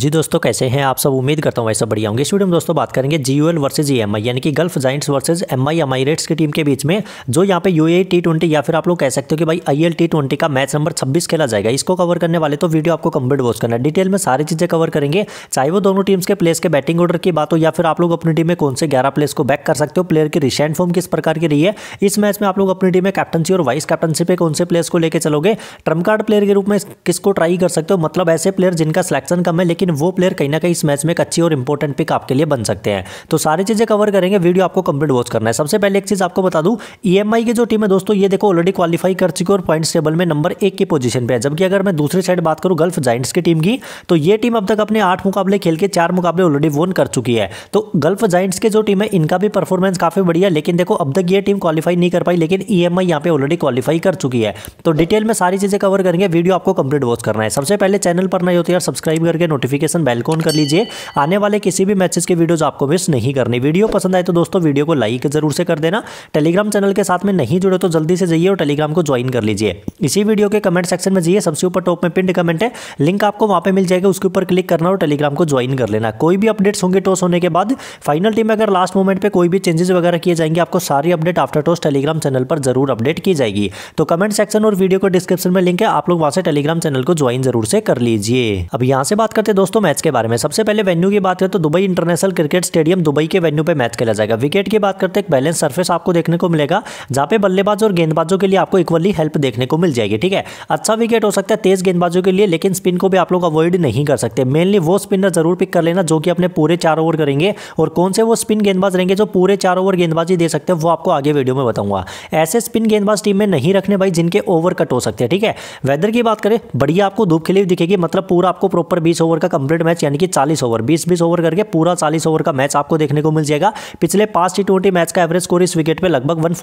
जी दोस्तों कैसे हैं आप सब उम्मीद करता हूँ वैसे बढ़िया होंगे इस वीडियो में दोस्तों बात करेंगे G U L versus E M I यानी कि Gulf Giants versus M I Emirates की टीम के बीच में जो यहाँ पे यू ए टी ट्वेंटी या फिर आप लोग कह सकते हो कि भाई आई एल टी ट्वेंटी का मैच नंबर छब्बीस खेला जाएगा इसको कवर करने वाले तो वीडियो आपको कंप्लीट वॉच करना डिटेल में सारी चीज़ें कवर करेंगे चाहे वो दोनों टीम्स के प्लेस के बैटिंग ऑर्डर की बात हो या फिर आप लोग अपनी टीम में कौन से ग्यारह प्लेस को बैक कर सकते हो प्लेयर की रिसेंट फॉर्म किस प्रकार की रही है इस मैच में आप लोग अपनी टीम में कैप्टनसी और वाइस कैप्टनसी पे कौन से प्लेयर्स को लेकर चलोगे ट्रम्प कार्ड प्लेयर के रूप में किसको ट्राई कर सकते हो मतलब ऐसे प्लेयर जिनका सिलेक्शन कम है लेकिन लेकिन वो प्लेयर कहीं ना कहीं इस मैच में एक अच्छी और इंपॉर्टेंट पिक आपके लिए बन सकते हैं तो सारी चीज़ें कवर करेंगे वीडियो आपको कंप्लीट वॉच करना है सबसे पहले एक चीज़ आपको बता दू ई e की जो टीम है दोस्तों ये देखो ऑलरेडी क्वालिफाई कर चुकी है और पॉइंट टेबल में नंबर एक की पोजिशन पर है जबकि अगर मैं दूसरी साइड बात करूँ गल्फ जाइंट्स की टीम की तो ये टीम अब तक अपने आठ मुकाबले खेल के चार मुकाबले ऑलरेडी वोन कर चुकी है तो गल्फ जाइंट्स की जो टीम है इनका भी परफॉर्मेंस काफ़ी बढ़िया लेकिन देखो अब तक ये टीम क्वालिफाई नहीं कर पाई लेकिन ई e एम यहाँ पे ऑलरेडी क्वालिफाई कर चुकी है तो डिटेल में सारी चीज़ें कवर करेंगे वीडियो आपको कंप्लीट वॉच करना है सबसे पहले चैनल पर नहीं होती है सब्सक्राइब करके नोटिफिक नोटिफिकेशन बेल को ऑन कर लीजिए आने वाले किसी भी मैचेस के वीडियोज़ आपको मिस नहीं करने वीडियो पसंद आए तो दोस्तों वीडियो को लाइक जरूर से कर देना टेलीग्राम चैनल के साथ में नहीं जुड़े तो जल्दी से जाइए और टेलीग्राम को ज्वाइन कर लीजिए इसी वीडियो के कमेंट सेक्शन में जाइए सबसे ऊपर टॉप में पिंड कमेंट है लिंक आपको वहां पर मिल जाएगा उसके ऊपर क्लिक करना और टेलीग्राम को ज्वाइन कर लेना कोई भी अपडेट्स होंगे टॉस होने के बाद फाइनल टीम अगर लास्ट मोमेंट पर कोई भी चेंजेस वगैरह किए जाएंगे आपको सारी update after toss Telegram channel पर जरूर अपडेट की जाएगी तो कमेंट सेक्शन और वीडियो को डिस्क्रिप्शन में लिंक है आप लोग वहां से टेलीग्राम चैनल को ज्वाइन जरूर से कर लीजिए अब यहां से बात करते दोस्तों दोस्तों मैच के बारे में सबसे पहले वेन्यू की बात करें तो Dubai international cricket stadium Dubai के वेन्यू पे मैच खेला जाएगा विकेट की बात करते हैं बैलेंस सर्फेस आपको देखने को मिलेगा जहां पे बल्लेबाज और गेंदबाजों के लिए आपको इक्वली हेल्प देखने को मिल जाएगी ठीक है अच्छा विकेट हो सकता है तेज गेंदबाजों के लिए लेकिन स्पिन को भी आप लोग अवॉइड नहीं कर सकते मेनली वो स्पिनर जरूर पिक कर लेना जो कि अपने पूरे चार ओवर करेंगे और कौन से वो स्पिन गेंदबाज रहेंगे जो पूरे चार ओवर गेंदबाजी दे सकते हैं वो आपको आगे वीडियो में बताऊंगा ऐसे स्पिन गेंदबाज टीम में नहीं रखने भाई जिनके ओवर कट हो सकते हैं ठीक है वेदर की बात करें बढ़िया आपको धूप खिली दिखेगी मतलब पूरा आपको प्रॉपर बीस ओवर का कंप्लीट मैच यानी कि चालीस ओवर बीस बीस ओवर करके पूरा चालीस ओवर का मैच आपको देखने को मिल जाएगा पिछले पांच टी ट्वेंटी मैच का एवरेज स्कोर इस विकेट पर लगभग वन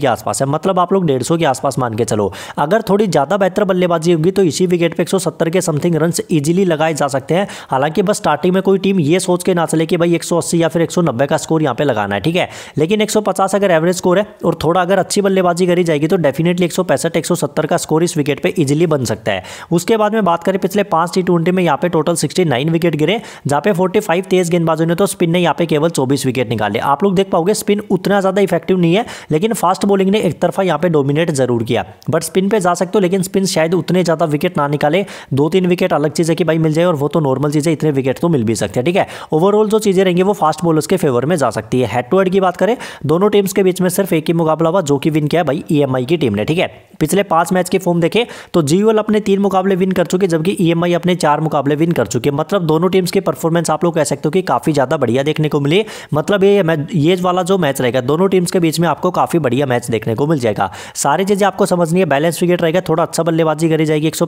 के आसपास है मतलब आप लोग डेढ़ के आसपास मान के चलो अगर थोड़ी ज़्यादा बेहतर बल्लेबाजी होगी तो इसी विकेट पर एक के समथिंग रन ईजिली लगाए जा सकते हैं हालांकि बस स्टार्टिंग में कोई टीम ये सोच के ना चले कि भाई 180 या फिर 190 का स्कोर यहाँ पे लगाना है ठीक है लेकिन 150 अगर एवरेज स्कोर है और थोड़ा अगर अच्छी बल्लेबाजी करी जाएगी तो डेफिनेटली 165 170 का स्कोर इस विकेट पे इजीली बन सकता है उसके बाद में बात करें पिछले पांच टी में यहाँ पे टोटल सिक्स 69 विकेट गिरे जहाँ पे 45 तेज गेंदबाजों ने तो स्पिन ने यहाँ पे केवल 24 विकेट निकाले आप लोग देख पाओगे स्पिन उतना ज़्यादा इफेक्टिव नहीं है लेकिन फास्ट बॉलिंग ने एक तरफा यहाँ पे डोमिनेट जरूर किया बट स्पिन पे जा सकते हो लेकिन स्पिन शायद उतने ज़्यादा विकेट ना निकाले दो तीन विकेट अलग चीज़ है कि भाई मिल जाए और वो तो नॉर्मल चीज़ें इतने विकेट तो मिल भी सकते हैं ठीक है ओवरऑल जो चीज़ें रहेंगी वो फास्ट बॉलर्स के फेवर में जा सकती है हेड टू हेड की बात करें दोनों टीम्स के बीच में सिर्फ एक ही मुकाबला हुआ जो कि विन किया भाई ई e की टीम ने ठीक है पिछले पांच मैच की फॉर्म देखे तो जीवल अपने तीन मुकाबले विन कर चुके जबकि ई e अपने चार मुकाबले विन कर चुके चुकी है मतलब दोनों टीम्स की परफॉर्मेंस आप लोग कह सकते हो कि काफ़ी ज़्यादा बढ़िया देखने को मिली मतलब ये ये वाला जो मैच रहेगा दोनों टीम्स के बीच में आपको काफ़ी बढ़िया मैच देखने को मिल जाएगा सारी चीज़ें आपको समझनी है बैलेंस विकेट रहेगा थोड़ा अच्छा बल्लेबाजी करी जाएगी एक सौ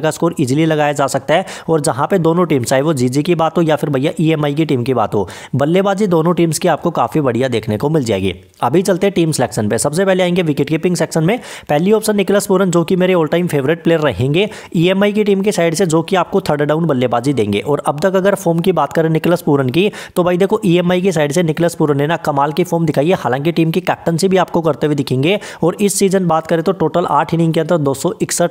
का स्कोर इजिली लगाया जा सकता है और जहां पर दोनों टीम चाहे वो जीजी की बात हो या फिर भैया ई e की टीम की बात हो बल्लेबाजी दोनों टीम्स की आपको काफ़ी बढ़िया देखने को मिल जाएगी अभी चलते हैं टीम सिलेक्शन पे सबसे पहले आएंगे विकेट कीपिंग सेक्शन में पहली ऑप्शन निकलस पूरन जो कि मेरे ऑल टाइम फेवरेट प्लेयर रहेंगे ई e की टीम के साइड से जो कि आपको थर्ड डाउन बल्लेबाजी देंगे और अब तक अगर फॉर्म की बात करें निकलस पूरन की तो भाई देखो ई की साइड से निकलस पूरन ने ना कमाल की फॉर्म दिखाई है हालांकि टीम की कैप्टनसी भी आपको करते हुए दिखेंगे और इस सीजन बात करें तो टोटल आठ इनिंग के अंदर दो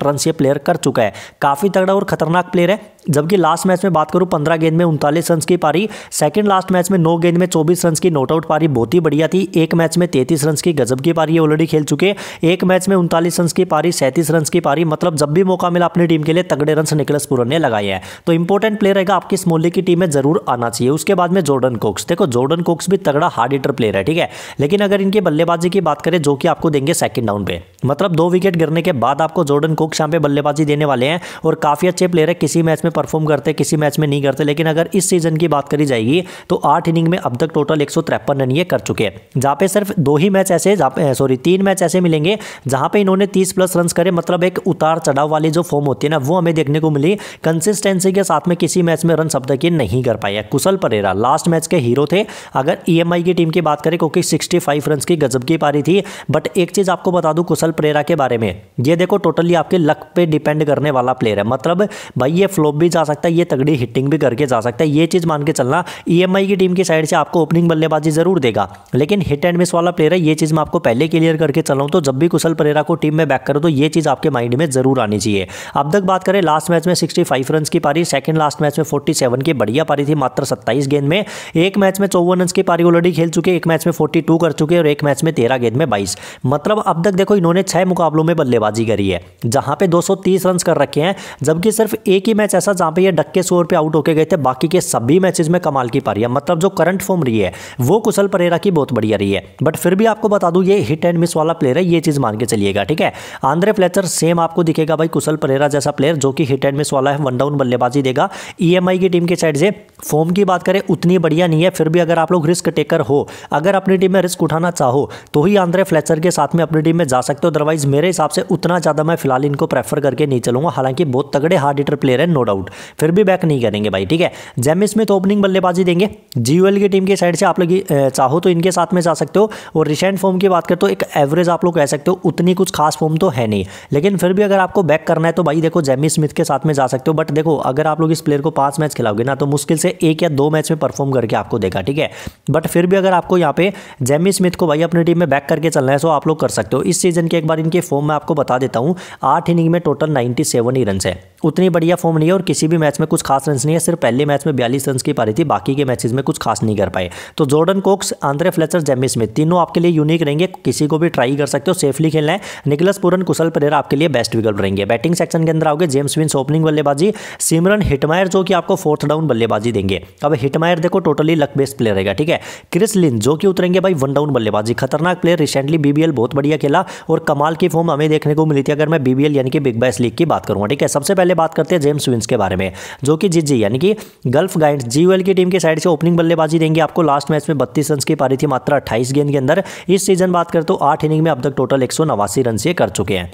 रन से प्लेयर कर चुका है काफ़ी तगड़ा और खतरनाक प्लेयर है जबकि लास्ट मैच में बात करूं पंद्रह गेंद में उनतालीस रन की पारी सेकंड लास्ट मैच में नौ गेंद में चौबीस रन की नॉट आउट पारी बहुत ही बढ़िया थी एक मैच में तैतीस रन की गजब की पारी ऑलरेडी खेल चुके एक मैच में उनतालीस रन की पारी सैंतीस रन की पारी मतलब जब भी मौका मिला अपनी टीम के लिए तगड़े रन निकलस पूरन ने लगाए हैं तो इंपॉर्टेंट प्लेयर रहेगा आपकी स्मोली की टीम में जरूर आना चाहिए उसके बाद में जोर्डन कोक्स देखो जोर्डन कोक्स भी तगड़ा हार्ड हिटर प्लेयर है ठीक है लेकिन अगर इनकी बल्लेबाजी की बात करें जो कि आपको देंगे सेकंड डाउन पे मतलब दो विकेट गिरने के बाद आपको जोर्डन कोक्स यहाँ पे बल्लेबाजी देने वाले हैं और काफ़ी अच्छे प्लेयर है किसी मैच में परफॉर्म करते किसी मैच में नहीं करते लेकिन अगर इस सीजन की बात करी जाएगी तो आठ इनिंग में अब तक टोटल एक रन ये कर चुके हैं जहाँ पे सिर्फ दो ही मैच ऐसे सॉरी तीन मैच ऐसे मिलेंगे जहाँ पे इन्होंने तीस प्लस रन करे मतलब एक उतार चढ़ाव वाली जो फॉर्म होती है ना वो हमें देखने को मिली कंसिस्टेंसी के साथ में किसी मैच में रन शब्द की नहीं कर पाया कुशल परेरा लास्ट मैच के हीरो थे अगर ई e की टीम की बात करें क्योंकि सिक्सटी फाइव की गजब की पारी थी बट एक चीज़ आपको बता दूँ कुशल परेरा के बारे में ये देखो टोटली आपके लक पे डिपेंड करने वाला प्लेयर है मतलब भाई ये फ्लोप भी जा सकता है ये तगड़ी हिटिंग भी करके जा सकता है ये चीज़ मान के चलना ई e की टीम की साइड से आपको ओपनिंग बल्लेबाजी जरूर देगा लेकिन हिट एंड मिस वाला प्लेयर है ये चीज़ मैं आपको पहले क्लियर करके चला हूं तो जब भी कुशल परेरा को टीम में बैक करो तो ये चीज़ आपके माइंड में जरूर आनी चाहिए अब तक बात करें लास्ट मैच में सिक्सटी फाइव रन की पारी सेकंड लास्ट मैच में 47 की बढ़िया पारी थी मात्र 27 गेंद में एक मैच में चौवन रन की पारी ऑलरेडी खेल चुके एक मैच में 42 कर चुके और एक मैच में तेरह गेंद में बाईस मतलब अब तक देखो इन्होंने छह मुकाबलों में बल्लेबाजी करी है जहां पर दो रन कर रखे हैं जबकि सिर्फ एक ही मैच ऐसा जहां पर यह डक्के स्कोर पर आउट होके गए थे बाकी के सभी मैचेस में कमाल की पारी है मतलब जो करंट फॉर्म रही है वो कुशल परेरा की बहुत बढ़िया रही है बट फिर भी आपको बता दूं ये हिट एंड मिस वाला प्लेयर है ये चीज मान के चलिएगा ठीक है आंद्रे फ्लेचर सेम आपको दिखेगा भाई कुशल परेरा जैसा प्लेयर जो कि हिट एंड मिस वाला है वन डाउन बल्लेबाजी देगा ईएमआई e की टीम के साइड से फॉर्म की बात करें उतनी बढ़िया नहीं है फिर भी अगर आप लोग रिस्क टेकर हो अगर अपनी टीम में रिस्क उठाना चाहो तो ही आंद्रे फ्लेचर के साथ में अपनी टीम में जा सकते हो अदरवाइज मेरे हिसाब से उतना ज़्यादा मैं फिलहाल इनको प्रेफर करके नहीं चलूंगा हालांकि बहुत तगड़े हार्ड हिटर प्लेयर है नो डाउट फिर भी बैक नहीं करेंगे भाई ठीक है जेमी तो ओपनिंग बल्लेबाजी देंगे जीयूएल की टीम के साइड से आप लोग चाहो तो इनके साथ में जा सकते हो और रिसेंट फॉर्म की बात करते हो एक एवरेज आप लोग कह सकते हो उतनी कुछ खास फॉर्म तो है नहीं लेकिन फिर भी अगर आपको बैक करना है तो भाई देखो जेमी स्मिथ के साथ में जा सकते हो बट देखो अगर आप लोग इस प्लेयर को पांच मैच खिलाओगे ना तो मुश्किल से एक या दो मैच में परफॉर्म करके आपको देगा ठीक है बट फिर भी अगर आपको यहाँ पे जेमी स्मिथ को भाई अपनी टीम में बैक करके चलना है तो आप लोग कर सकते हो इस सीजन के एक बार इनके फॉर्म में आपको बता देता हूँ आठ इनिंग में टोटल नाइन्टी सेवन ही रन है उतनी बढ़िया फॉर्म नहीं है और किसी भी मैच में कुछ खास रन नहीं है सिर्फ पहले मैच में बयालीस रन की पारी थी बाकी के मैचेज में कुछ खास नहीं कर पाए तो Jordan Cox Andre Fletcher Jamie Smith तीनों आपके लिए यूनिक रहेंगे किसी को भी ट्राई कर सकते हो सेफली खेलना है निकलस पूरन कुशल परेरा आपके लिए बेस्ट विकल्प रहेंगे बैटिंग सेक्शन के अंदर आओगे जेम्स विंस ओपनिंग बल्लेबाजी सिमरन हिटमायर जो कि आपको फोर्थ डाउन बल्लेबाजी देंगे अब हिटमायर देखो टोटली लक बेस्ड प्लेयर रहेगा ठीक है क्रिस लिन जो कि उतरेंगे भाई वन डाउन बल्लेबाजी खतरनाक प्लेयर रिसेंटली बीबीएल बहुत बढ़िया खेला और कमाल की फॉर्म हमें देखने को मिली थी अगर मैं बीबीएल यानी कि बिग बैस लीग की बात करूंगा ठीक है सबसे पहले बात करते हैं जेम्स विंस के बारे में जो कि जी जी यानी कि गल्फ गाइंड जीयूएल की टीम की साइड से ओपनिंग बल्लेबाजी देंगे आपको लास्ट मैच में बत्तीस रन की पारी थी मात्र अट्ठाईस गेंद के अंदर इस सीजन बात करते तो आठ इनिंग में अब तक टोटल एक रन से कर चुके हैं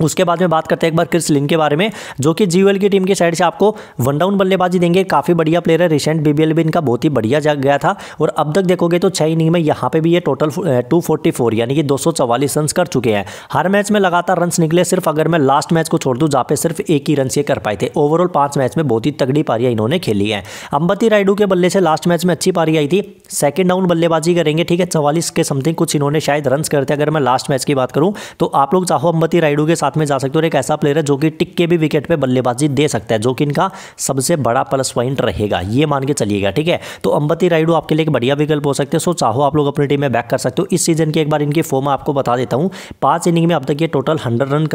उसके बाद में बात करते हैं एक बार क्रिस लिन के बारे में जो कि जीयूएल की टीम की साइड से आपको वन डाउन बल्लेबाजी देंगे काफ़ी बढ़िया प्लेयर है रिसेंट बीबीएल भी इनका बहुत ही बढ़िया जग गया था और अब तक देखोगे तो छः इनिंग में यहाँ पे भी ये टोटल 244 eh, यानी कि 244 सौ कर चुके हैं हर मैच में लगातार रन निकले सिर्फ अगर मैं लास्ट मैच को छोड़ दूँ जहाँ पे सिर्फ एक ही रन से कर पाए थे ओवरऑल पाँच मैच में बहुत ही तगड़ी पारियाँ इन्होंने खेली हैं अंबती रायडू के बल्ले से लास्ट मैच में अच्छी पारी आई थी सेकेंड डाउन बल्लेबाजी करेंगे ठीक है चवालीस के समथिंग कुछ इन्होंने शायद रन करते अगर मैं लास्ट मैच की बात करूँ तो आप लोग चाहो अंबती रायडू के साथ में जा सकते हो और एक ऐसा प्लेयर है जो कि टिक के भी विकेट पे बल्लेबाजी दे सकता है जो कि इनका सबसे बड़ा प्लस पॉइंट रहेगा ये मान के चलिएगा ठीक है तो अंबती राइडू आपके लिए एक बढ़िया विकल्प हो सकते हैं सो चाहो आप लोग अपनी टीम में बैक कर सकते हो इस सीजन की एक बार इनकी फॉर्म आपको बता देता हूँ पाँच इनिंग में अब तक ये टोटल हंड्रेड रन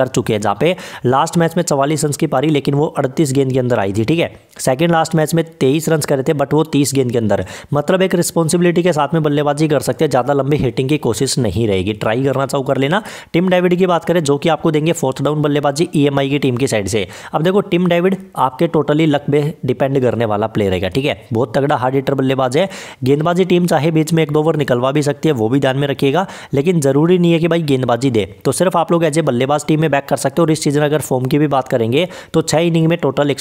कर चुके हैं जहाँ पे लास्ट मैच में चवालीस रन की पारी लेकिन वो अड़तीस गेंद के अंदर आई थी ठीक है सेकेंड लास्ट मैच में तेईस रन करे थे बट वो तीस गेंद के अंदर मतलब एक रिस्पॉन्सिबिलिटी के साथ में बल्लेबाजी कर सकते हैं ज़्यादा लंबी हिटिंग की कोशिश नहीं रहेगी ट्राई करना चाहो कर लेना टीम डेविड की बात करें जो कि आपको देंगे फोर्थ डाउन बल्लेबाजी ईएमआई e की टीम की साइड से अब देखो टिम डेविड आपके टोटली लक पे डिपेंड करने वाला प्लेयर है ठीक है बहुत तगड़ा हार्ड हिटर बल्लेबाज है गेंदबाजी टीम चाहे बीच में एक दो ओवर निकलवा भी सकती है वो भी ध्यान में रखिएगा लेकिन जरूरी नहीं है कि भाई गेंदबाजी दे तो सिर्फ आप लोग एज ए बल्लेबाज टीम में बैक कर सकते हो और इस सीजन अगर फॉर्म की भी बात करेंगे तो छह इनिंग में टोटल एक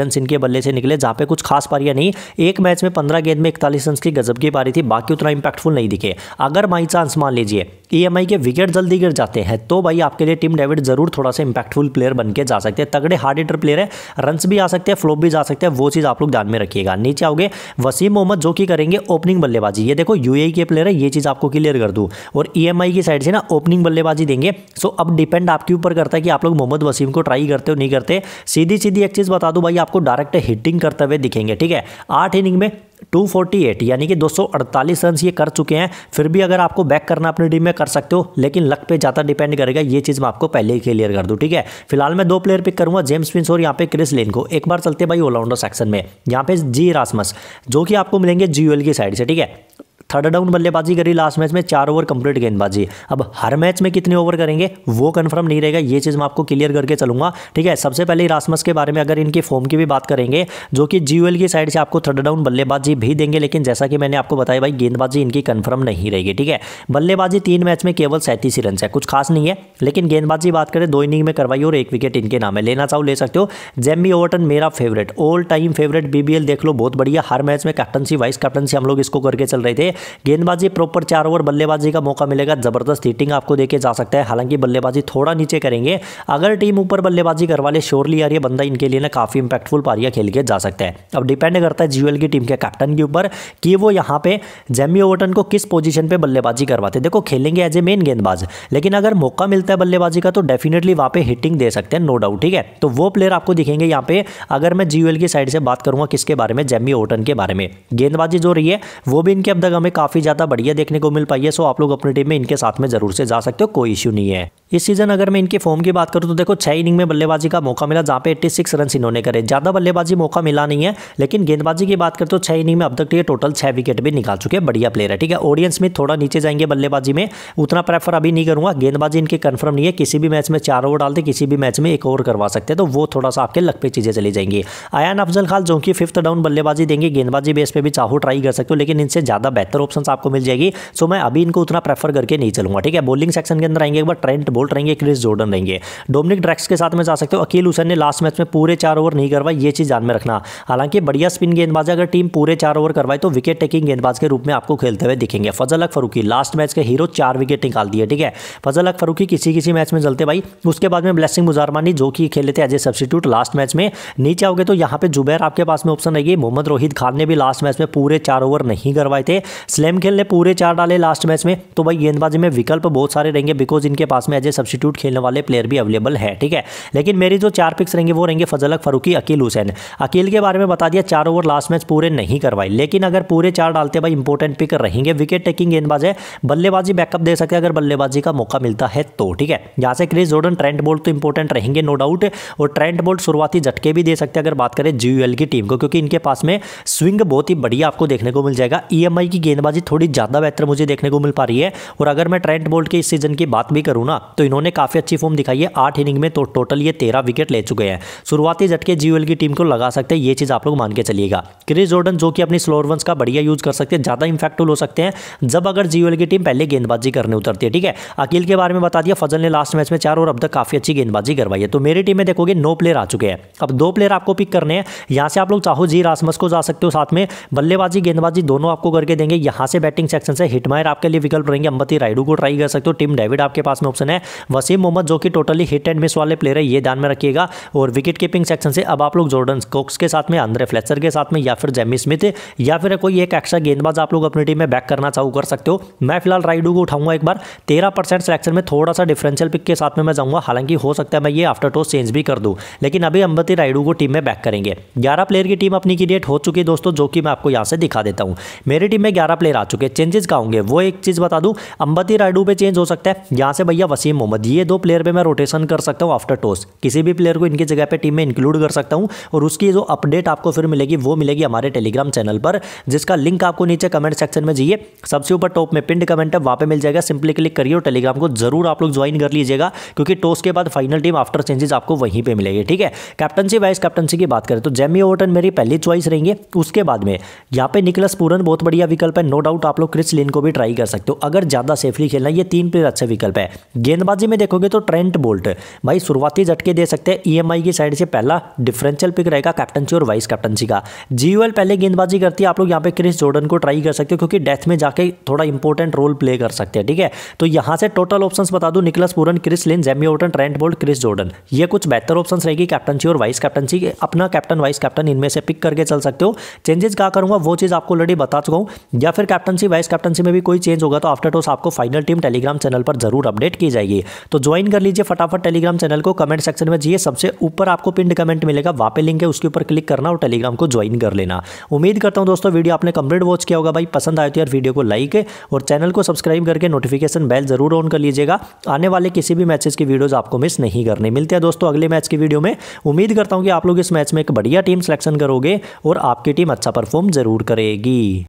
रन इनके बल्ले से निकले जहां पर कुछ खास पारियां नहीं एक मैच में पंद्रह गेंद में इकतालीस रन की गजब की पारी थी बाकी उतना इंपैक्टफुल नहीं दिखे अगर बाई चांस मान लीजिए ई e के विकेट जल्दी गिर जाते हैं तो भाई आपके लिए टीम डेविड जरूर थोड़ा सा इंपैक्टफुल प्लेयर बन के जा सकते हैं तगड़े हार्ड हिटर प्लेयर है रन्स भी आ सकते हैं फ्लोप भी जा सकते हैं वो चीज़ आप लोग ध्यान में रखिएगा नीचे आओगे वसीम मोहम्मद जो कि करेंगे ओपनिंग बल्लेबाजी ये देखो यू e के प्लेयर है ये चीज़ आपको क्लियर कर दूँ और ई e की साइड से ना ओपनिंग बल्लेबाजी देंगे सो अब डिपेंड आपके ऊपर करता है कि आप लोग मोहम्मद वसीम को ट्राई करते हो नहीं करते सीधी सीधी एक चीज़ बता दूँ भाई आपको डायरेक्ट हिटिंग करते हुए दिखेंगे ठीक है आठ इनिंग में 248 यानी कि 248 रन ये कर चुके हैं फिर भी अगर आपको बैक करना अपनी टीम में कर सकते हो लेकिन लक पे ज़्यादा डिपेंड करेगा ये चीज़ मैं आपको पहले ही क्लियर कर दूँ ठीक है फिलहाल मैं दो प्लेयर पिक करूँगा जेम्स विंस और यहाँ पे क्रिस लेन को एक बार चलते भाई ऑलराउंडर सेक्शन में यहाँ पे जी रासमस जो कि आपको मिलेंगे जी की साइड से ठीक है थर्ड डाउन बल्लेबाजी करी लास्ट मैच में चार ओवर कंप्लीट गेंदबाजी अब हर मैच में कितने ओवर करेंगे वो कन्फर्म नहीं रहेगा ये चीज़ मैं आपको क्लियर करके चलूंगा ठीक है सबसे पहले रासमस के बारे में अगर इनकी फॉर्म की भी बात करेंगे जो कि जीयूएल की साइड से आपको थर्ड डाउन बल्लेबाजी भी देंगे लेकिन जैसा कि मैंने आपको बताया भाई गेंदबाजी इनकी कन्फर्म नहीं रहेगी ठीक है बल्लेबाजी तीन मैच में केवल सैंतीस ही रन है कुछ खास नहीं है लेकिन गेंदबाजी बात करें दो इनिंग में करवाई और एक विकेट इनके नाम है लेना चाहो ले सकते हो जेमी ओवरटन मेरा favourite all time favourite BBL देख लो बहुत बढ़िया हर मैच में कैप्टनसी वाइस कैप्टनसी हम लोग इसको करके चल रहे थे गेंदबाजी प्रॉपर चार ओवर बल्लेबाजी का मौका मिलेगा जबरदस्त हिटिंग आपको देखे जा सकता है हालांकि बल्लेबाजी थोड़ा नीचे करेंगे अगर टीम ऊपर बल्लेबाजी करवा ले श्योरली यार ये बंदा इनके लिए ना काफी इंपैक्टफुल पारिया खेल के जा सकता है अब डिपेंड करता है जीएल की टीम के कैप्टन के ऊपर कि वो यहाँ पे जेमी ओवर्टन को किस पोजीशन पे बल्लेबाजी करवाते देखो खेलेंगे एज ए मेन गेंदबाज लेकिन अगर मौका मिलता है बल्लेबाजी का तो डेफिनेटली वहाँ पे हिटिंग दे सकते हैं नो डाउट ठीक है तो वो प्लेयर आपको दिखेंगे यहाँ पे अगर मैं जीयूएल की साइड से बात करूंगा किसके बारे में जेमी ओवर्टन के बारे में गेंदबाजी जो रही है वो भी इनके अब तक हमें काफ़ी ज़्यादा बढ़िया देखने को मिल पाई है सो आप लोग अपनी टीम में इनके साथ में ज़रूर से जा सकते हो कोई इश्यू नहीं है इस सीजन अगर मैं इनके फॉर्म की बात करूं तो देखो छह इनिंग में बल्लेबाजी का मौका मिला जहां पे 86 रन इन्होंने करे ज़्यादा बल्लेबाजी मौका मिला नहीं है लेकिन गेंदबाजी की बात करें तो छह इनिंग में अब तक तो ये टोटल छह विकेट भी निकाल चुके हैं बढ़िया प्लेयर है ठीक है ऑडियंस में थोड़ा नीचे जाएंगे बल्लेबाजी में उतना प्रेफर अभी नहीं करूंगा गेंदबाजी इनकी कन्फर्म नहीं है किसी भी मैच में चार ओवर डालते किसी भी मैच में एक ओवर करवा सकते तो वो थोड़ा सा आपके लक पे चीज़ें चली जाएंगी आयान अफजल खाल जो कि फिफ्थ डाउन बल्लेबाजी देंगे गेंदबाजी बेस पर भी चाहो ट्राई कर सकते हो लेकिन इनसे ज़्यादा बेहतर ऑप्शन आपको मिल जाएगी सो मैं अभी इनको उतना प्रेफर करके नहीं चलूंगा ठीक है बॉलिंग सेक्शन के अंदर आएंगे एक बार ट्रेंट बोल्ट रहेंगे क्रिस जोर्डन रहेंगे डोमिनिक ड्रैक्स के साथ में जा सकते हो अकील हुसैन ने लास्ट मैच में पूरे चार ओवर नहीं करवाई ये चीज़ ध्यान में रखना हालांकि बढ़िया स्पिन गेंदबाज अगर टीम पूरे चार ओवर करवाए तो विकेट टेकिंग गेंदबाज के रूप में आपको खेलते हुए दिखेंगे Fazalhaq Farooqi last match के हीरो चार विकेट निकाल दिए ठीक है फजल अक फरूकी किसी किसी मैच में चलते भाई उसके बाद में ब्लेसिंग मुजारमानी जो कि खेले थे as a substitute last match में नीचे आओगे तो यहाँ पे जुबैर आपके पास में ऑप्शन रहेगी मोहम्मद रोहित खान ने भी लास्ट मैच में पूरे चार ओवर नहीं करवाए थे स्लैम खेल ने पूरे चार डाले लास्ट मैच में तो भाई गेंदबाजी में विकल्प बहुत सारे रहेंगे बिकॉज इनके पास में एज एज ए सब्सिट्यूट खेलने वाले प्लेयर भी अवेलेबल है ठीक है लेकिन मेरी जो चार पिक्स रहेंगे वो रहेंगे फजलक फरूकी अकील हुसैन अकील के बारे में बता दिया चार ओवर लास्ट मैच पूरे नहीं करवाई लेकिन अगर पूरे चार डालते भाई इंपॉर्टेंट पिक रहेंगे विकेट टेकिंग गेंदबाज है बल्लेबाजी बैकअप दे सकते अगर बल्लेबाजी का मौका मिलता है तो ठीक है यहाँ से क्रिस जोर्डन ट्रेंट बोल्ट तो इंपॉर्टेंट रहेंगे नो डाउट और ट्रेंट बोल्ट शुरुआती झटके भी दे सकते हैं अगर बात करें जीयूएल की टीम को क्योंकि इनके पास में स्विंग बहुत ही बढ़िया आपको देखने को मिल जाएगा ई e की गेंदबाजी थोड़ी ज़्यादा बेहतर मुझे देखने को मिल पा रही है और अगर मैं ट्रेंट बोल्ट के इस सीजन की बात भी करूँ ना तो इन्होंने काफ़ी अच्छी फॉर्म दिखाई है आठ इनिंग में तो टोटल ये तेरह विकेट ले चुके हैं शुरुआती झटके जीवल की टीम को लगा सकते हैं ये चीज़ आप लोग मान के चलिएगा क्रिस जॉर्डन जो कि अपनी स्लोर का बढ़िया यूज कर सकते हैं ज़्यादा इंफेक्टुल हो तो सकते हैं जब अगर जीवल की टीम पहले गेंदबाजी करने उतरती है ठीक है अकील के बारे में बता दिया फजल ने लास्ट मैच में चार और अब तक काफ़ी अच्छी गेंदबाजी करवाई है तो मेरी टीम में देखोगे नौ प्लेयर आ चुके हैं अब दो प्लेयर आपको पिक करने हैं यहाँ से आप लोग चाहो जी रासमस को जा सकते हो साथ में बल्लेबाजी गेंदबाजी दोनों आपको करके देंगे यहाँ से बैटिंग सेक्शन से हिटमायर आपके लिए विकल्प रहेंगे अंबती राइडू को ट्राई कर सकते हो टीम डेविड आपके पास में ऑप्शन है वसीम मोहम्मद जो कि टोटली हिट एंड मिस वाले प्लेयर है ये ध्यान में रखिएगा और विकेट कीपिंग सेक्शन से अब आप लोग जोर्डन कोक्स के साथ में आंद्रे फ्लेचर के साथ में या फिर जेमी स्मिथ या फिर कोई एक एक्स्ट्रा गेंदबाज आप लोग अपनी टीम में बैक करना चाहू कर सकते हो मैं फिलहाल राइडू को उठाऊंगा एक बार तेरह परसेंट सिलेक्शन में थोड़ा सा डिफरेंशियल पिक के साथ में मैं जाऊंगा हालांकि हो सकता है मैं ये आफ्टर टॉस चेंज भी कर दूं लेकिन अभी अंबती राइडू को टीम में बैक करेंगे ग्यारह प्लेयर की टीम अपनी क्रिएट हो चुकी है दोस्तों जो कि मैं आपको यहां से दिखा देता हूँ मेरी टीम में ग्यारह प्लेयर आ चुके चेंजेस का होंगे वो एक चीज़ बता दू अंबती राइडू पर चेंज हो सकता है यहां से भैया वसीम मोहम्मद ये दो प्लेयर पर मैं रोटेशन कर सकता हूँ आफ्टर टॉस किसी भी प्लेयर को इनकी जगह पे टीम में इंक्लूड कर सकता हूँ और उसकी जो अपडेट आपको फिर मिलेगी वो मिलेगी हमारे टेलीग्राम चैनल पर जिसका लिंक आपको नीचे कमेंट सेक्शन में जाइए सबसे ऊपर टॉप में पिंड कमेंट है वहाँ पर मिल जाएगा सिंपली क्लिक करिए और टेलीग्राम को जरूर आप लोग ज्वाइन कर लीजिएगा क्योंकि टॉस के बाद फाइनल टीम आफ्टर चेंजेस आपको वहीं पर मिलेगी ठीक है कैप्टनसी वाइस कैप्टनसी की बात करें तो जेमी ओटन मेरी पहली चॉइस रहेंगे उसके बाद में यहाँ पे निकलस पूरन बहुत बढ़िया विकल्प है नो डाउट आप लोग क्रिस लिन को भी ट्राई कर सकते हो अगर ज़्यादा सेफली खेलना ये तीन प्लेयर अच्छे विकल्प है गेंद गेंदबाजी में देखोगे तो ट्रेंट बोल्ट भाई शुरुआती झटके दे सकते हैं ईएमआई e की साइड से पहला डिफरेंशियल पिक रहेगा कैप्टनसी और वाइस कैप्टनसी का जीवल पहले गेंदबाजी करती है आप लोग यहाँ पे क्रिस जॉर्डन को ट्राई कर सकते हो क्योंकि डेथ में जाके थोड़ा इंपॉर्टेंट रोल प्ले कर सकते हैं ठीक है तो यहाँ से टोटल ऑप्शन बता दू Nicholas Pooran Chris Lynn Jamie Overton Trent Boult Chris Jordan ये कुछ बेहतर ऑप्शन रहेगी कैप्टनसी और वाइस कैप्टनसी अपना कैप्टन वाइस कैप्टन इनमें से पिक करके चल सकते हो चेंजेस क्या करूंगा वो चीज़ आपको ऑलरेडी बता चुका हूँ या फिर कैप्टनसी वाइस कैप्टनसी में भी कोई चेंज होगा तो आफ्टर टोस आपको फाइनल टीम टेलीग्राम चैनल पर जरूर अपडेट की जाएगी लिए तो ज्वाइन कर लीजिए फटाफट टेलीग्राम चैनल को कमेंट सेक्शन में जाइए सबसे ऊपर आपको पिंड कमेंट मिलेगा वहां पे लिंक है उसके ऊपर क्लिक करना और टेलीग्राम को ज्वाइन कर लेना उम्मीद करता हूं दोस्तों वीडियो आपने कंप्लीट वॉच किया होगा भाई पसंद आए तो यार वीडियो को लाइक और चैनल को सब्सक्राइब करके नोटिफिकेशन बेल जरूर ऑन कर लीजिएगा आने वाले किसी भी मैचेस की वीडियोज आपको मिस नहीं करने मिलते हैं दोस्तों अगले मैच की वीडियो में उम्मीद करता हूँ कि आप लोग इस मैच में एक बढ़िया टीम सिलेक्शन करोगे और आपकी टीम अच्छा परफॉर्म जरूर करेगी